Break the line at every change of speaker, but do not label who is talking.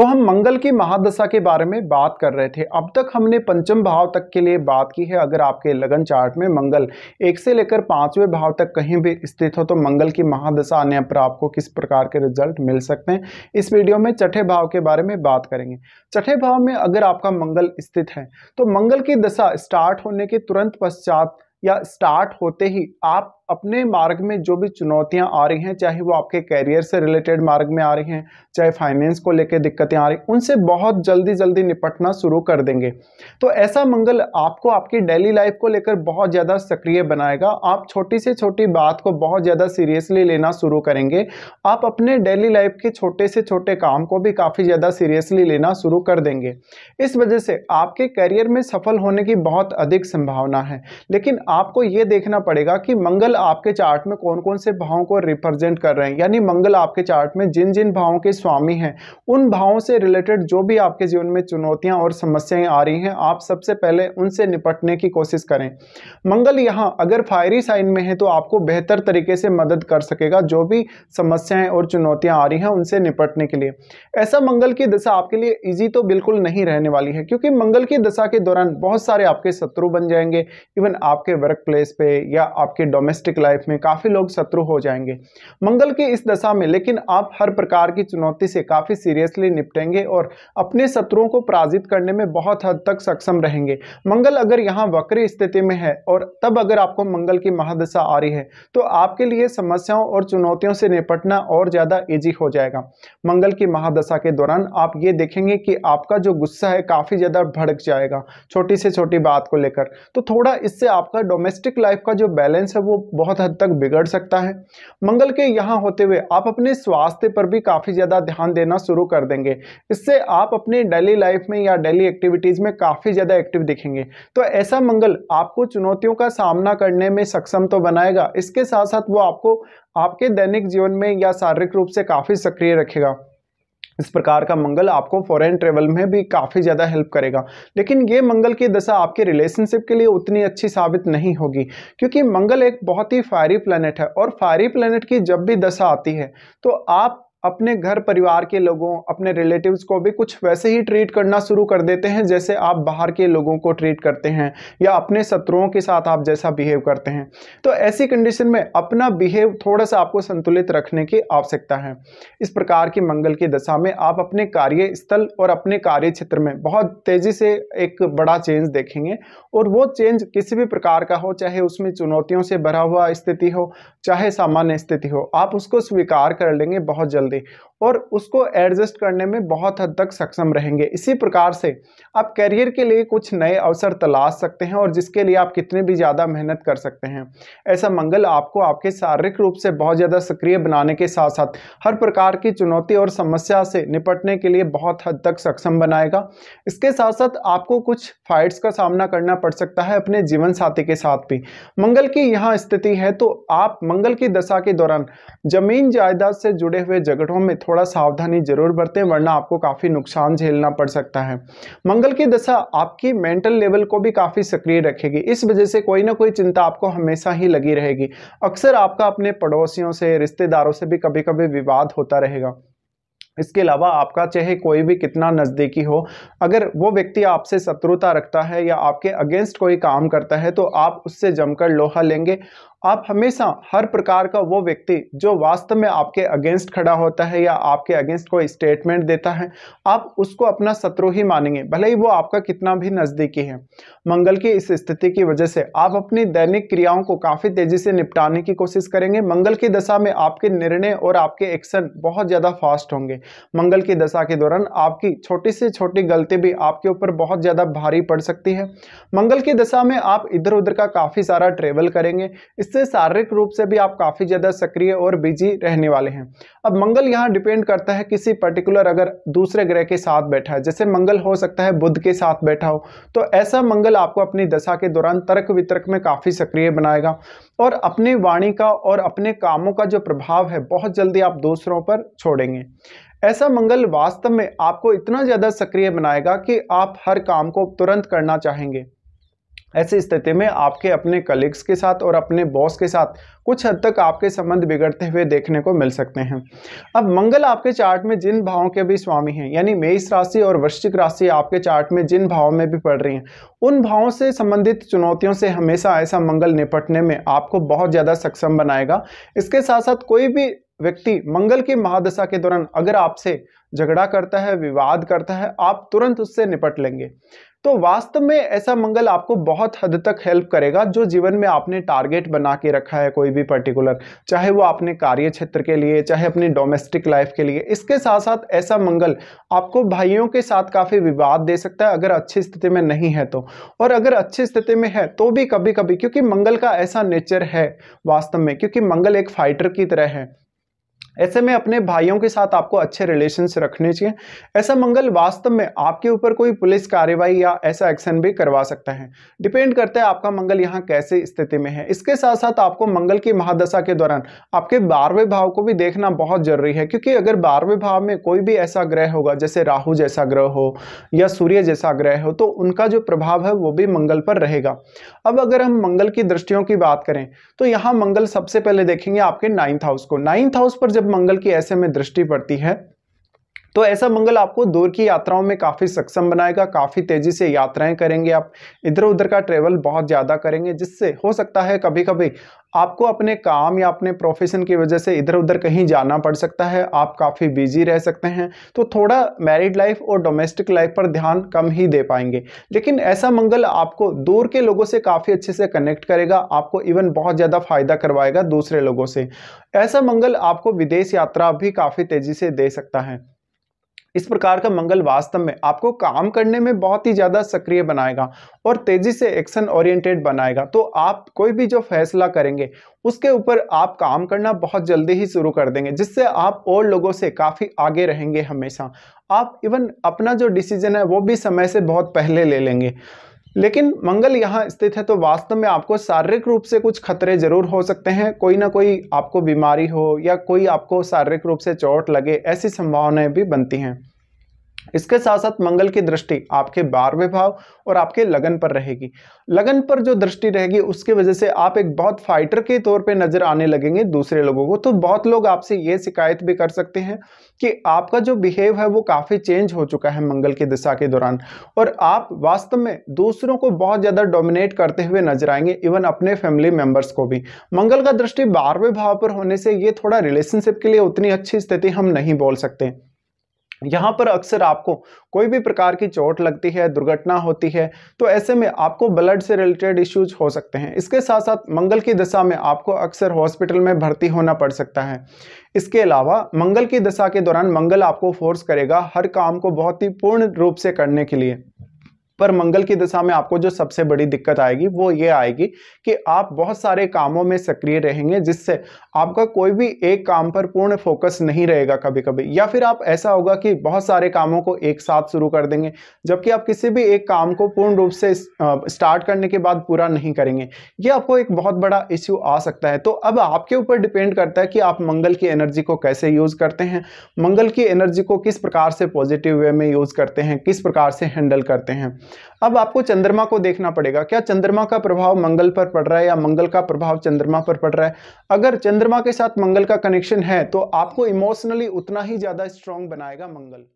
तो हम मंगल की महादशा के बारे में बात कर रहे थे अब तक हमने पंचम भाव तक के लिए बात की है अगर आपके लगन चार्ट में मंगल एक से लेकर पाँचवें भाव तक कहीं भी स्थित हो तो मंगल की महादशा आने पर आपको किस प्रकार के रिजल्ट मिल सकते हैं इस वीडियो में छठे भाव के बारे में बात करेंगे छठे भाव में अगर आपका मंगल स्थित है तो मंगल की दशा स्टार्ट होने के तुरंत पश्चात या स्टार्ट होते ही आप अपने मार्ग में जो भी चुनौतियां आ रही हैं चाहे वो आपके कैरियर से रिलेटेड मार्ग में आ रही हैं चाहे फाइनेंस को लेकर दिक्कतें आ रही उनसे बहुत जल्दी जल्दी निपटना शुरू कर देंगे तो ऐसा मंगल आपको आपकी डेली लाइफ को लेकर बहुत ज़्यादा सक्रिय बनाएगा आप छोटी से छोटी बात को बहुत ज़्यादा सीरियसली लेना शुरू करेंगे आप अपने डेली लाइफ के छोटे से छोटे काम को भी काफ़ी ज़्यादा सीरियसली लेना शुरू कर देंगे इस वजह से आपके कैरियर में सफल होने की बहुत अधिक संभावना है लेकिन आपको ये देखना पड़ेगा कि मंगल आपके चार्ट में कौन कौन से भावों को रिप्रेजेंट कर रहे हैं यानी मंगल आपके चार्ट में जिन जिन भावों के स्वामी हैं उन भावों से रिलेटेड जो भी आपके जीवन में चुनौतियां और समस्याएं आ रही हैं आप सबसे पहले उनसे निपटने की कोशिश करें मंगल यहाँ अगर फायरी साइन में है तो आपको बेहतर तरीके से मदद कर सकेगा जो भी समस्याएं और चुनौतियां आ रही हैं उनसे निपटने के लिए ऐसा मंगल की दशा आपके लिए ईजी तो बिल्कुल नहीं रहने वाली है क्योंकि मंगल की दशा के दौरान बहुत सारे आपके शत्रु बन जाएंगे इवन आपके वर्क प्लेस पे या आपके डोमेस्टिक डोमेस्टिक लाइफ में काफ़ी लोग शत्रु हो जाएंगे मंगल की इस दशा में लेकिन आप हर प्रकार की चुनौती से काफ़ी सीरियसली निपटेंगे और अपने शत्रुओं को पराजित करने में बहुत हद तक सक्षम रहेंगे मंगल अगर यहाँ वक्री स्थिति में है और तब अगर आपको मंगल की महादशा आ रही है तो आपके लिए समस्याओं और चुनौतियों से निपटना और ज़्यादा ईजी हो जाएगा मंगल की महादशा के दौरान आप ये देखेंगे कि आपका जो गुस्सा है काफ़ी ज़्यादा भड़क जाएगा छोटी से छोटी बात को लेकर तो थोड़ा इससे आपका डोमेस्टिक लाइफ का जो बैलेंस है वो बहुत हद तक बिगड़ सकता है मंगल के यहाँ होते हुए आप अपने स्वास्थ्य पर भी काफ़ी ज़्यादा ध्यान देना शुरू कर देंगे इससे आप अपने डेली लाइफ में या डेली एक्टिविटीज़ में काफ़ी ज़्यादा एक्टिव दिखेंगे तो ऐसा मंगल आपको चुनौतियों का सामना करने में सक्षम तो बनाएगा इसके साथ साथ वो आपको आपके दैनिक जीवन में या शारीरिक रूप से काफ़ी सक्रिय रखेगा इस प्रकार का मंगल आपको फॉरेन ट्रेवल में भी काफ़ी ज़्यादा हेल्प करेगा लेकिन ये मंगल की दशा आपके रिलेशनशिप के लिए उतनी अच्छी साबित नहीं होगी क्योंकि मंगल एक बहुत ही फायरी प्लानट है और फायरी प्लानट की जब भी दशा आती है तो आप अपने घर परिवार के लोगों अपने रिलेटिव्स को भी कुछ वैसे ही ट्रीट करना शुरू कर देते हैं जैसे आप बाहर के लोगों को ट्रीट करते हैं या अपने शत्रुओं के साथ आप जैसा बिहेव करते हैं तो ऐसी कंडीशन में अपना बिहेव थोड़ा सा आपको संतुलित रखने की आवश्यकता है इस प्रकार की मंगल की दशा में आप अपने कार्यस्थल और अपने कार्य क्षेत्र में बहुत तेज़ी से एक बड़ा चेंज देखेंगे और वो चेंज किसी भी प्रकार का हो चाहे उसमें चुनौतियों से भरा हुआ स्थिति हो चाहे सामान्य स्थिति हो आप उसको स्वीकार कर लेंगे बहुत जल्द दें और उसको एडजस्ट करने में बहुत हद तक सक्षम रहेंगे इसी प्रकार से आप करियर के लिए कुछ नए अवसर तलाश सकते हैं और जिसके लिए आप कितने भी ज़्यादा मेहनत कर सकते हैं ऐसा मंगल आपको आपके शारीरिक रूप से बहुत ज़्यादा सक्रिय बनाने के साथ साथ हर प्रकार की चुनौती और समस्या से निपटने के लिए बहुत हद तक सक्षम बनाएगा इसके साथ साथ आपको कुछ फाइट्स का सामना करना पड़ सकता है अपने जीवन साथी के साथ भी मंगल की यहाँ स्थिति है तो आप मंगल की दशा के दौरान जमीन जायदाद से जुड़े हुए जगह संकटों में थोड़ा सावधानी जरूर बरतें वरना आपको काफ़ी नुकसान झेलना पड़ सकता है मंगल की दशा आपकी मेंटल लेवल को भी काफ़ी सक्रिय रखेगी इस वजह से कोई ना कोई चिंता आपको हमेशा ही लगी रहेगी अक्सर आपका अपने पड़ोसियों से रिश्तेदारों से भी कभी कभी विवाद होता रहेगा इसके अलावा आपका चाहे कोई भी कितना नज़दीकी हो अगर वो व्यक्ति आपसे शत्रुता रखता है या आपके अगेंस्ट कोई काम करता है तो आप उससे जमकर लोहा लेंगे आप हमेशा हर प्रकार का वो व्यक्ति जो वास्तव में आपके अगेंस्ट खड़ा होता है या आपके अगेंस्ट कोई स्टेटमेंट देता है आप उसको अपना शत्रु ही मानेंगे भले ही वो आपका कितना भी नज़दीकी है मंगल की इस स्थिति की वजह से आप अपनी दैनिक क्रियाओं को काफ़ी तेज़ी से निपटाने की कोशिश करेंगे मंगल की दशा में आपके निर्णय और आपके एक्शन बहुत ज़्यादा फास्ट होंगे मंगल की दशा के दौरान आपकी छोटी से छोटी गलती भी आपके ऊपर बहुत ज़्यादा भारी पड़ सकती है मंगल की दशा में आप इधर उधर का काफ़ी सारा ट्रेवल करेंगे इससे शारीरिक रूप से भी आप काफ़ी ज़्यादा सक्रिय और बिजी रहने वाले हैं अब मंगल यहाँ डिपेंड करता है किसी पर्टिकुलर अगर दूसरे ग्रह के साथ बैठा है जैसे मंगल हो सकता है बुद्ध के साथ बैठा हो तो ऐसा मंगल आपको अपनी दशा के दौरान तर्क वितर्क में काफ़ी सक्रिय बनाएगा और अपनी वाणी का और अपने कामों का जो प्रभाव है बहुत जल्दी आप दूसरों पर छोड़ेंगे ऐसा मंगल वास्तव में आपको इतना ज़्यादा सक्रिय बनाएगा कि आप हर काम को तुरंत करना चाहेंगे ऐसी स्थिति में आपके अपने कलीग्स के साथ और अपने बॉस के साथ कुछ हद तक आपके संबंध बिगड़ते हुए देखने को मिल सकते हैं अब मंगल आपके चार्ट में जिन भावों के भी स्वामी हैं यानी मेष राशि और वृश्चिक राशि आपके चार्ट में जिन भावों में भी पड़ रही हैं उन भावों से संबंधित चुनौतियों से हमेशा ऐसा मंगल निपटने में आपको बहुत ज़्यादा सक्षम बनाएगा इसके साथ साथ कोई भी व्यक्ति मंगल की महादशा के दौरान अगर आपसे झगड़ा करता है विवाद करता है आप तुरंत उससे निपट लेंगे तो वास्तव में ऐसा मंगल आपको बहुत हद तक हेल्प करेगा जो जीवन में आपने टारगेट बना के रखा है कोई भी पर्टिकुलर चाहे वो आपने कार्य क्षेत्र के लिए चाहे अपनी डोमेस्टिक लाइफ के लिए इसके साथ साथ ऐसा मंगल आपको भाइयों के साथ काफ़ी विवाद दे सकता है अगर अच्छी स्थिति में नहीं है तो और अगर अच्छी स्थिति में है तो भी कभी कभी क्योंकि मंगल का ऐसा नेचर है वास्तव में क्योंकि मंगल एक फाइटर की तरह है ऐसे में अपने भाइयों के साथ आपको अच्छे रिलेशन रखने चाहिए ऐसा मंगल वास्तव में आपके ऊपर कोई पुलिस कार्रवाई या ऐसा एक्शन भी करवा सकता है डिपेंड करता है आपका मंगल यहाँ कैसे स्थिति में है इसके साथ साथ आपको मंगल की महादशा के दौरान आपके बारहवें भाव को भी देखना बहुत जरूरी है क्योंकि अगर बारहवें भाव में कोई भी ऐसा ग्रह होगा जैसे राहु जैसा ग्रह हो या सूर्य जैसा ग्रह हो तो उनका जो प्रभाव है वो भी मंगल पर रहेगा अब अगर हम मंगल की दृष्टियों की बात करें तो यहाँ मंगल सबसे पहले देखेंगे आपके नाइन्थ हाउस को नाइन्थ हाउस पर पर जब मंगल की ऐसे में दृष्टि पड़ती है तो ऐसा मंगल आपको दूर की यात्राओं में काफ़ी सक्षम बनाएगा काफ़ी तेज़ी से यात्राएं करेंगे आप इधर उधर का ट्रेवल बहुत ज़्यादा करेंगे जिससे हो सकता है कभी कभी आपको अपने काम या अपने प्रोफेशन की वजह से इधर उधर कहीं जाना पड़ सकता है आप काफ़ी बिजी रह सकते हैं तो थोड़ा मैरिड लाइफ और डोमेस्टिक लाइफ पर ध्यान कम ही दे पाएंगे लेकिन ऐसा मंगल आपको दूर के लोगों से काफ़ी अच्छे से कनेक्ट करेगा आपको इवन बहुत ज़्यादा फायदा करवाएगा दूसरे लोगों से ऐसा मंगल आपको विदेश यात्रा भी काफ़ी तेज़ी से दे सकता है इस प्रकार का मंगल वास्तव में आपको काम करने में बहुत ही ज़्यादा सक्रिय बनाएगा और तेज़ी से एक्शन ओरिएंटेड बनाएगा तो आप कोई भी जो फैसला करेंगे उसके ऊपर आप काम करना बहुत जल्दी ही शुरू कर देंगे जिससे आप और लोगों से काफ़ी आगे रहेंगे हमेशा आप इवन अपना जो डिसीजन है वो भी समय से बहुत पहले ले लेंगे लेकिन मंगल यहाँ स्थित है तो वास्तव में आपको शारीरिक रूप से कुछ खतरे जरूर हो सकते हैं कोई ना कोई आपको बीमारी हो या कोई आपको शारीरिक रूप से चोट लगे ऐसी संभावनाएं भी बनती हैं इसके साथ साथ मंगल की दृष्टि आपके बारहवें भाव और आपके लगन पर रहेगी लगन पर जो दृष्टि रहेगी उसके वजह से आप एक बहुत फाइटर के तौर पे नजर आने लगेंगे दूसरे लोगों को तो बहुत लोग आपसे ये शिकायत भी कर सकते हैं कि आपका जो बिहेव है वो काफ़ी चेंज हो चुका है मंगल की दिशा के दौरान और आप वास्तव में दूसरों को बहुत ज़्यादा डोमिनेट करते हुए नजर आएंगे इवन अपने फैमिली मेम्बर्स को भी मंगल का दृष्टि बारहवें भाव पर होने से ये थोड़ा रिलेशनशिप के लिए उतनी अच्छी स्थिति हम नहीं बोल सकते यहाँ पर अक्सर आपको कोई भी प्रकार की चोट लगती है दुर्घटना होती है तो ऐसे में आपको ब्लड से रिलेटेड इश्यूज हो सकते हैं इसके साथ साथ मंगल की दशा में आपको अक्सर हॉस्पिटल में भर्ती होना पड़ सकता है इसके अलावा मंगल की दशा के दौरान मंगल आपको फोर्स करेगा हर काम को बहुत ही पूर्ण रूप से करने के लिए पर मंगल की दिशा में आपको जो सबसे बड़ी दिक्कत आएगी वो ये आएगी कि आप बहुत सारे कामों में सक्रिय रहेंगे जिससे आपका कोई भी एक काम पर पूर्ण फोकस नहीं रहेगा कभी कभी या फिर आप ऐसा होगा कि बहुत सारे कामों को एक साथ शुरू कर देंगे जबकि आप किसी भी एक काम को पूर्ण रूप से स्टार्ट करने के बाद पूरा नहीं करेंगे ये आपको एक बहुत बड़ा इश्यू आ सकता है तो अब आपके ऊपर डिपेंड करता है कि आप मंगल की एनर्जी को कैसे यूज़ करते हैं मंगल की एनर्जी को किस प्रकार से पॉजिटिव वे में यूज़ करते हैं किस प्रकार से हैंडल करते हैं अब आपको चंद्रमा को देखना पड़ेगा क्या चंद्रमा का प्रभाव मंगल पर पड़ रहा है या मंगल का प्रभाव चंद्रमा पर पड़ रहा है अगर चंद्रमा के साथ मंगल का कनेक्शन है तो आपको इमोशनली उतना ही ज़्यादा स्ट्रांग बनाएगा मंगल